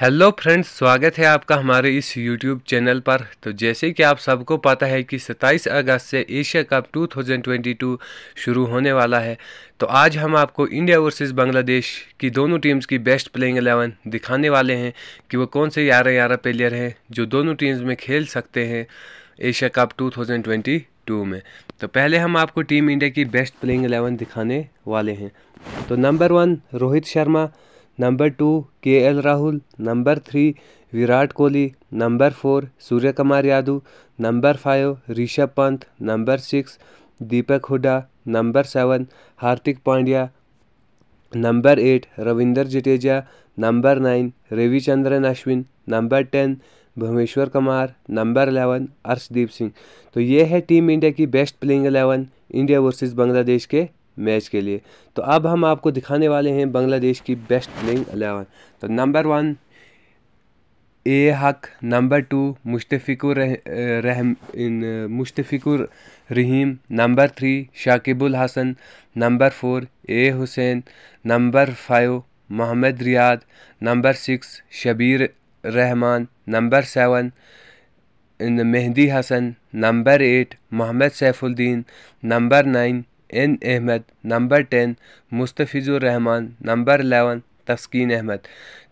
hello friends स्वागत है आपका हमारे इस यूट्यूब चैनल पर तो जैसे कि आप सबको पता है कि 27 अगस्त से एशिया कप 2022 शुरू होने वाला है तो आज हम आपको इंडिया वर्सेस बांग्लादेश की दोनों टीम्स की बेस्ट प्लेइंग एलेवन दिखाने वाले हैं कि वो कौन से ग्यारह ग्यारह प्लेयर हैं जो दोनों टीम्स में खेल सकते हैं एशिया कप टू में तो पहले हम आपको टीम इंडिया की बेस्ट प्लेइंग एलेवन दिखाने वाले हैं तो number one Rohit Sharma number two K L Rahul number three Virat Kohli number four Surya Kumar Yadav number five Rishabh Pant number six Deepak Hooda number seven Hardik Pandya number eight Ravindra Jadeja number nine Ravichandran Ashwin number ten Bhuvneshwar Kumar number eleven Arshdeep Singh तो ये है टीम इंडिया की best playing eleven India versus Bangladesh के match के लिए तो अब हम आपको दिखाने वाले हैं बांग्लादेश की बेस्ट प्लेइंग अलेवन तो number one A Haque number two Mushfiqur रह, रहम इन Rahim number three Shakibul Hasan number four A Hossain number five Mohammad Riyad number six Shabbir Rahman number seven Mehidy Hasan number eight Mohammad Saifuddin number nine N Ahmed number ten Rahman number eleven Taskin Ahmed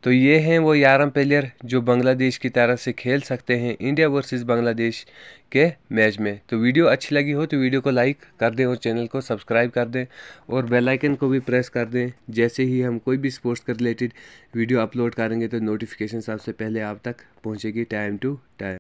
तो ये हैं वो ग्यारह प्लेयर जो बांग्लादेश की तरह से खेल सकते हैं इंडिया वर्सेस बांग्लादेश के मैच में तो वीडियो अच्छी लगी हो तो वीडियो को लाइक कर दें और चैनल को सब्सक्राइब कर दें और बेल आइकन को भी प्रेस कर दें जैसे ही हम कोई भी स्पोर्ट्स के रिलेटेड वीडियो अपलोड करेंगे तो नोटिफिकेशन सबसे पहले आप तक पहुँचेगी टाइम टू टाइम